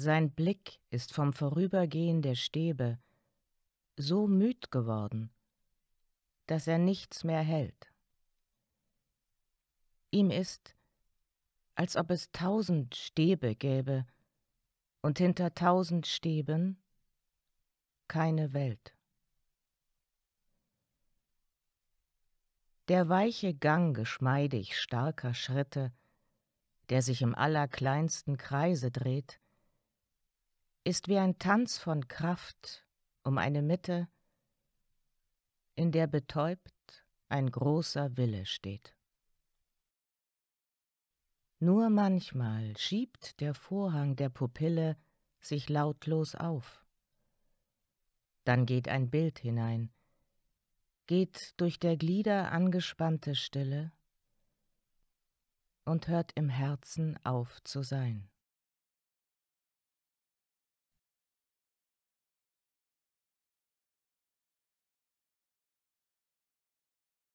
Sein Blick ist vom Vorübergehen der Stäbe so müd geworden, dass er nichts mehr hält. Ihm ist, als ob es tausend Stäbe gäbe und hinter tausend Stäben keine Welt. Der weiche Gang geschmeidig starker Schritte, der sich im allerkleinsten Kreise dreht, ist wie ein Tanz von Kraft um eine Mitte, in der betäubt ein großer Wille steht. Nur manchmal schiebt der Vorhang der Pupille sich lautlos auf. Dann geht ein Bild hinein, geht durch der Glieder angespannte Stille und hört im Herzen auf zu sein.